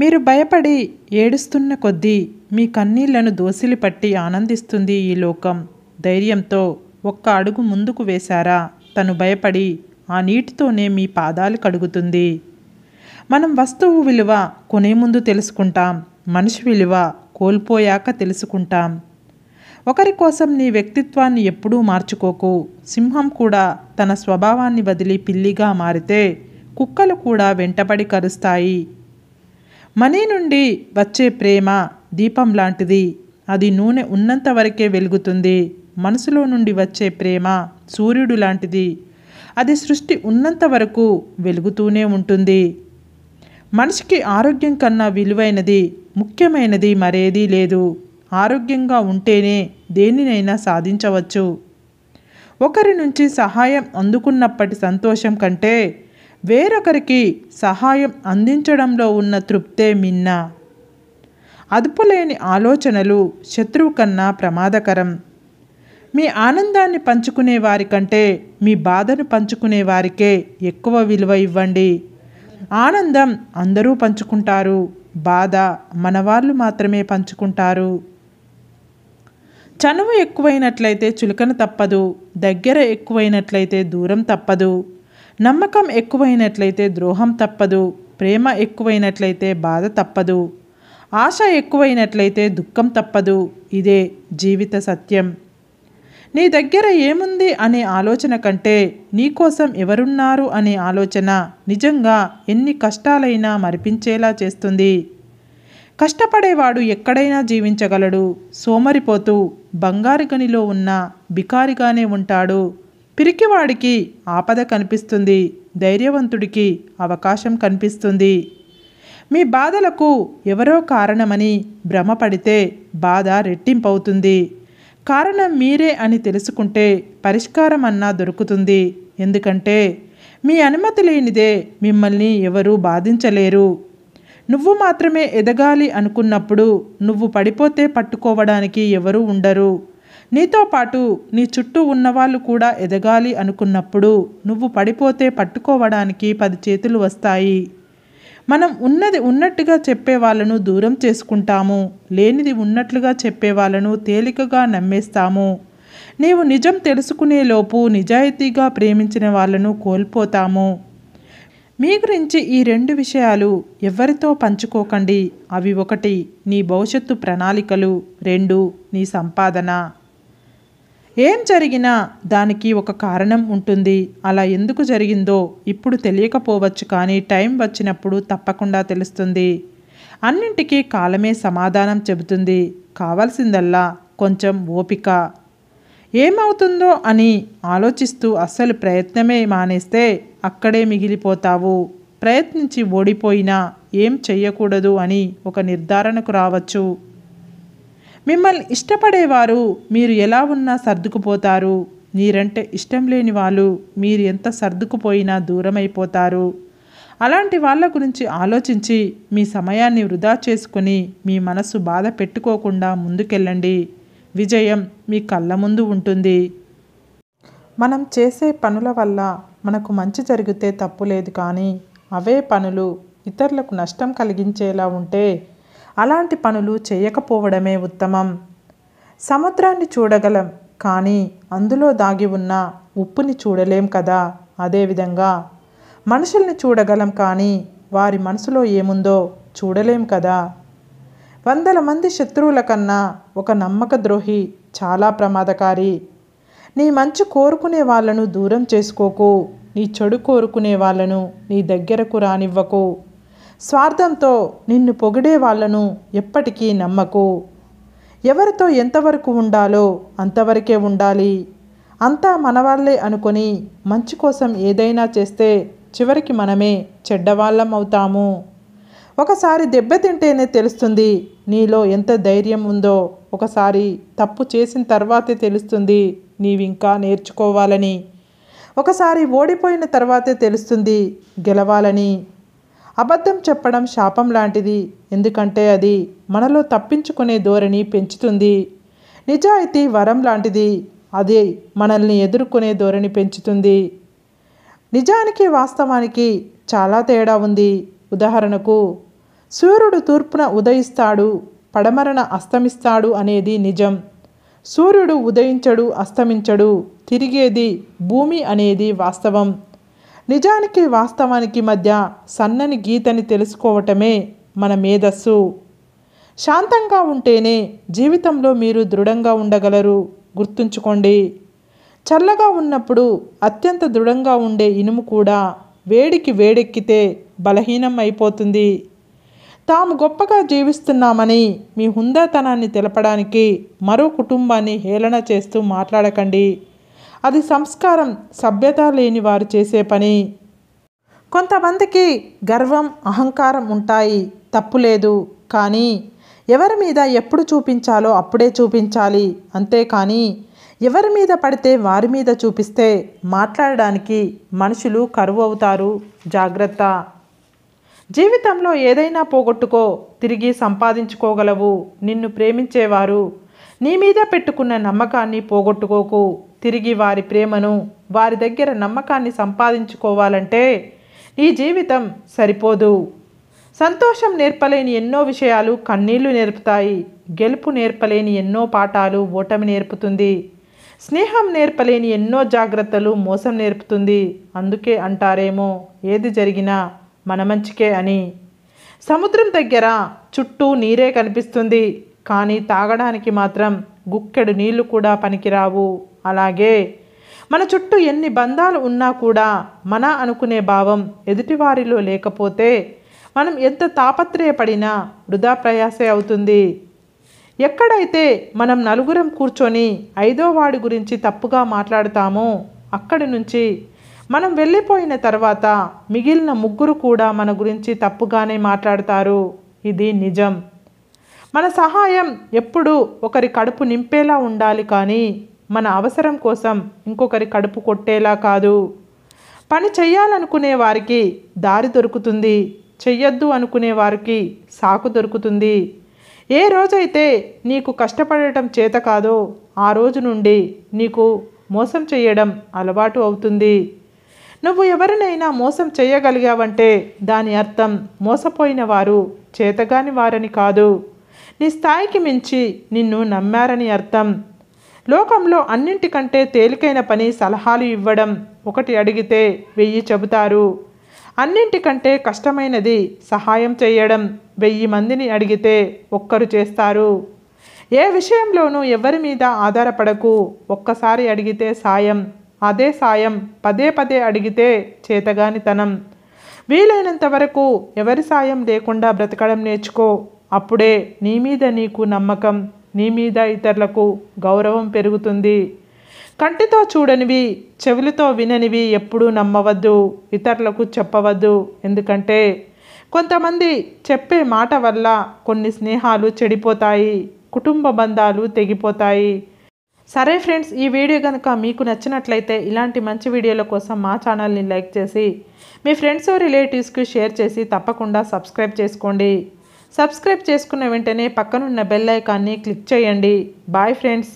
మీరు భయపడి ఏడుస్తున్న కొద్దీ మీ కన్నీళ్లను దోసిలి పట్టి ఆనందిస్తుంది ఈ లోకం ధైర్యంతో ఒక్క అడుగు ముందుకు వేశారా తను భయపడి ఆ నీటితోనే మీ పాదాలు కడుగుతుంది మనం వస్తువు విలువ కొనే ముందు తెలుసుకుంటాం మనిషి విలువ కోల్పోయాక తెలుసుకుంటాం ఒకరి కోసం నీ వ్యక్తిత్వాన్ని ఎప్పుడూ మార్చుకోకు సింహం కూడా తన స్వభావాన్ని వదిలి పిల్లిగా మారితే కుక్కలు కూడా వెంటబడి కరుస్తాయి మనీ నుండి వచ్చే ప్రేమ దీపం లాంటిది అది నూనె ఉన్నంత వరకే వెలుగుతుంది మనసులో నుండి వచ్చే ప్రేమ సూర్యుడు లాంటిది అది సృష్టి ఉన్నంత వరకు వెలుగుతూనే ఉంటుంది మనిషికి ఆరోగ్యం కన్నా విలువైనది ముఖ్యమైనది మరేదీ లేదు ఆరోగ్యంగా ఉంటేనే దేనినైనా సాధించవచ్చు ఒకరి నుంచి సహాయం అందుకున్నప్పటి సంతోషం కంటే వేరొకరికి సహాయం అందించడంలో ఉన్న తృప్తే మిన్న అదుపులేని ఆలోచనలు శత్రువు కన్నా ప్రమాదకరం మీ ఆనందాన్ని పంచుకునే వారికంటే మీ బాధను పంచుకునే వారికే ఎక్కువ విలువ ఇవ్వండి ఆనందం అందరూ పంచుకుంటారు బాధ మనవాళ్ళు మాత్రమే పంచుకుంటారు చనువు ఎక్కువైనట్లయితే చులకన తప్పదు దగ్గర ఎక్కువైనట్లయితే దూరం తప్పదు నమ్మకం ఎక్కువైనట్లయితే ద్రోహం తప్పదు ప్రేమ ఎక్కువైనట్లయితే బాధ తప్పదు ఆశ ఎక్కువైనట్లయితే దుఃఖం తప్పదు ఇదే జీవిత సత్యం నీ దగ్గర ఏముంది అనే ఆలోచన కంటే నీకోసం ఎవరున్నారు అనే ఆలోచన నిజంగా ఎన్ని కష్టాలైనా మరిపించేలా చేస్తుంది కష్టపడేవాడు ఎక్కడైనా జీవించగలడు సోమరిపోతూ బంగారు గనిలో ఉన్న బికారిగానే ఉంటాడు పిరికివాడికి ఆపద కనిపిస్తుంది ధైర్యవంతుడికి అవకాశం కనిపిస్తుంది మీ బాధలకు ఎవరో కారణమని భ్రమపడితే బాధ రెట్టింపవుతుంది కారణం మీరే అని తెలుసుకుంటే పరిష్కారం అన్నా దొరుకుతుంది ఎందుకంటే మీ అనుమతి లేనిదే మిమ్మల్ని ఎవరూ బాధించలేరు నువ్వు మాత్రమే ఎదగాలి అనుకున్నప్పుడు నువ్వు పడిపోతే పట్టుకోవడానికి ఎవరూ ఉండరు నీతో పాటు నీ చుట్టూ ఉన్నవాళ్ళు కూడా ఎదగాలి అనుకున్నప్పుడు నువ్వు పడిపోతే పట్టుకోవడానికి పది చేతులు వస్తాయి మనం ఉన్నది ఉన్నట్టుగా చెప్పే వాళ్ళను దూరం చేసుకుంటాము లేనిది ఉన్నట్లుగా చెప్పే వాళ్ళను తేలికగా నమ్మేస్తాము నీవు నిజం తెలుసుకునేలోపు నిజాయితీగా ప్రేమించిన వాళ్ళను కోల్పోతాము మీ గురించి ఈ రెండు విషయాలు ఎవరితో పంచుకోకండి అవి ఒకటి నీ భవిష్యత్తు ప్రణాళికలు రెండు నీ సంపాదన ఏం జరిగినా దానికి ఒక కారణం ఉంటుంది అలా ఎందుకు జరిగిందో ఇప్పుడు తెలియకపోవచ్చు కానీ టైం వచ్చినప్పుడు తప్పకుండా తెలుస్తుంది అన్నింటికీ కాలమే సమాధానం చెబుతుంది కావాల్సిందల్లా కొంచెం ఓపిక ఏమవుతుందో అని ఆలోచిస్తూ అస్సలు ప్రయత్నమే మానేస్తే అక్కడే మిగిలిపోతావు ప్రయత్నించి ఓడిపోయినా ఏం చెయ్యకూడదు అని ఒక నిర్ధారణకు రావచ్చు మిమ్మల్ని ఇష్టపడేవారు మీరు ఎలా ఉన్నా సర్దుకుపోతారు మీరంటే ఇష్టం లేని వాళ్ళు మీరు ఎంత సర్దుకుపోయినా దూరమైపోతారు అలాంటి వాళ్ళ గురించి ఆలోచించి మీ సమయాన్ని వృధా చేసుకుని మీ మనసు బాధ పెట్టుకోకుండా ముందుకెళ్ళండి విజయం మీ కళ్ళ ముందు ఉంటుంది మనం చేసే పనుల వల్ల మనకు మంచి జరిగితే తప్పు కానీ అవే పనులు ఇతరులకు నష్టం కలిగించేలా ఉంటే అలాంటి పనులు చేయకపోవడమే ఉత్తమం సముద్రాన్ని చూడగలం కానీ అందులో దాగి ఉన్న ఉప్పుని చూడలేం కదా అదేవిధంగా మనుషుల్ని చూడగలం కానీ వారి మనసులో ఏముందో చూడలేం కదా వందల మంది శత్రువుల కన్నా ఒక నమ్మక ద్రోహి చాలా ప్రమాదకారి నీ మంచి కోరుకునే వాళ్ళను దూరం చేసుకోకు నీ చెడు కోరుకునే వాళ్ళను నీ దగ్గరకు రానివ్వకు స్వార్థంతో నిన్ను పొగిడే వాళ్లను ఎప్పటికీ నమ్మకు ఎవరితో ఎంతవరకు ఉండాలో అంతవరకే ఉండాలి అంతా మనవాళ్లే అనుకొని మంచి కోసం ఏదైనా చేస్తే చివరికి మనమే చెడ్డవాళ్ళం అవుతాము ఒకసారి దెబ్బతింటేనే తెలుస్తుంది నీలో ఎంత ధైర్యం ఉందో ఒకసారి తప్పు చేసిన తర్వాతే తెలుస్తుంది నీవింకా నేర్చుకోవాలని ఒకసారి ఓడిపోయిన తర్వాతే తెలుస్తుంది గెలవాలని అబద్ధం చెప్పడం శాపం లాంటిది ఎందుకంటే అది మనలో తప్పించుకునే ధోరణి పెంచుతుంది నిజాయితీ వరం లాంటిది అది మనల్ని ఎదుర్కొనే ధోరణి పెంచుతుంది నిజానికి వాస్తవానికి చాలా తేడా ఉంది ఉదాహరణకు సూర్యుడు తూర్పున ఉదయిస్తాడు పడమరణ అస్తమిస్తాడు అనేది నిజం సూర్యుడు ఉదయించడు అస్తమించడు తిరిగేది భూమి అనేది వాస్తవం నిజానికి వాస్తవానికి మధ్య సన్నని గీతని తెలుసుకోవటమే మన మేధస్సు శాంతంగా ఉంటేనే జీవితంలో మీరు దృఢంగా ఉండగలరు గుర్తుంచుకోండి చల్లగా ఉన్నప్పుడు అత్యంత దృఢంగా ఉండే ఇనుము కూడా వేడికి వేడెక్కితే బలహీనం అయిపోతుంది తాము గొప్పగా జీవిస్తున్నామని మీ హుందాతనాన్ని తెలపడానికి మరో కుటుంబాన్ని హేళన చేస్తూ మాట్లాడకండి అది సంస్కారం సభ్యత లేని వారు చేసే పని కొంతమందికి గర్వం అహంకారం ఉంటాయి తప్పులేదు కానీ ఎవరి మీద ఎప్పుడు చూపించాలో అప్పుడే చూపించాలి అంతేకాని ఎవరి మీద పడితే వారి మీద చూపిస్తే మాట్లాడడానికి మనుషులు కరువు అవుతారు జాగ్రత్త జీవితంలో ఏదైనా పోగొట్టుకో తిరిగి సంపాదించుకోగలవు నిన్ను ప్రేమించేవారు నీ మీద పెట్టుకున్న నమ్మకాన్ని పోగొట్టుకోకు తిరిగి వారి ప్రేమను వారి దగ్గర నమ్మకాన్ని సంపాదించుకోవాలంటే ఈ జీవితం సరిపోదు సంతోషం నేర్పలేని ఎన్నో విషయాలు కన్నీళ్లు నేర్పుతాయి గెలుపు నేర్పలేని ఎన్నో పాఠాలు ఓటమి నేర్పుతుంది స్నేహం నేర్పలేని ఎన్నో జాగ్రత్తలు మోసం నేర్పుతుంది అందుకే అంటారేమో ఏది జరిగినా మన మంచికే అని సముద్రం దగ్గర చుట్టూ నీరే కనిపిస్తుంది కానీ తాగడానికి మాత్రం గుక్కెడు నీళ్లు కూడా పనికిరావు అలాగే మన చుట్టూ ఎన్ని బంధాలు ఉన్నా కూడా మన అనుకునే భావం ఎదుటివారిలో లేకపోతే మనం ఎంత తాపత్రయపడినా వృధా ప్రయాసే అవుతుంది ఎక్కడైతే మనం నలుగురం కూర్చొని ఐదో వాడి గురించి తప్పుగా మాట్లాడతామో అక్కడి నుంచి మనం వెళ్ళిపోయిన తర్వాత మిగిలిన ముగ్గురు కూడా మన గురించి తప్పుగానే మాట్లాడతారు ఇది నిజం మన సహాయం ఎప్పుడూ ఒకరి కడుపు నింపేలా ఉండాలి కానీ మన అవసరం కోసం ఇంకొకరి కడుపు కొట్టేలా కాదు పని చేయాలనుకునే వారికి దారి దొరుకుతుంది చెయ్యొద్దు అనుకునే వారికి సాకు దొరుకుతుంది ఏ రోజైతే నీకు కష్టపడటం చేత కాదో ఆ రోజు నుండి నీకు మోసం చేయడం అలవాటు అవుతుంది నువ్వు ఎవరినైనా మోసం చేయగలిగావంటే దాని అర్థం మోసపోయిన వారు చేతగాని వారని కాదు నీ స్థాయికి మించి నిన్ను నమ్మారని అర్థం లోకంలో అన్నింటికంటే తేలికైన పని సలహాలు ఇవ్వడం ఒకటి అడిగితే వెయ్యి చెబుతారు అన్నింటికంటే కష్టమైనది సహాయం చేయడం వెయ్యి మందిని అడిగితే ఒక్కరు చేస్తారు ఏ విషయంలోనూ ఎవరి మీద ఆధారపడకు ఒక్కసారి అడిగితే సాయం అదే సాయం పదే పదే అడిగితే చేతగానితనం వీలైనంత వరకు ఎవరి సాయం లేకుండా బ్రతకడం నేర్చుకో అప్పుడే నీ మీద నీకు నమ్మకం నీ మీద ఇతరులకు గౌరవం పెరుగుతుంది కంటితో చూడనివి చెవులతో విననివి ఎప్పుడూ నమ్మవద్దు ఇతరులకు చెప్పవద్దు ఎందుకంటే కొంతమంది చెప్పే మాట వల్ల కొన్ని స్నేహాలు చెడిపోతాయి కుటుంబ బంధాలు తెగిపోతాయి సరే ఫ్రెండ్స్ ఈ వీడియో కనుక మీకు నచ్చినట్లయితే ఇలాంటి మంచి వీడియోల కోసం మా ఛానల్ని లైక్ చేసి మీ ఫ్రెండ్స్ రిలేటివ్స్కి షేర్ చేసి తప్పకుండా సబ్స్క్రైబ్ చేసుకోండి సబ్స్క్రైబ్ చేసుకున్న వెంటనే పక్కనున్న బెల్ ఐకాన్ని క్లిక్ చేయండి బాయ్ ఫ్రెండ్స్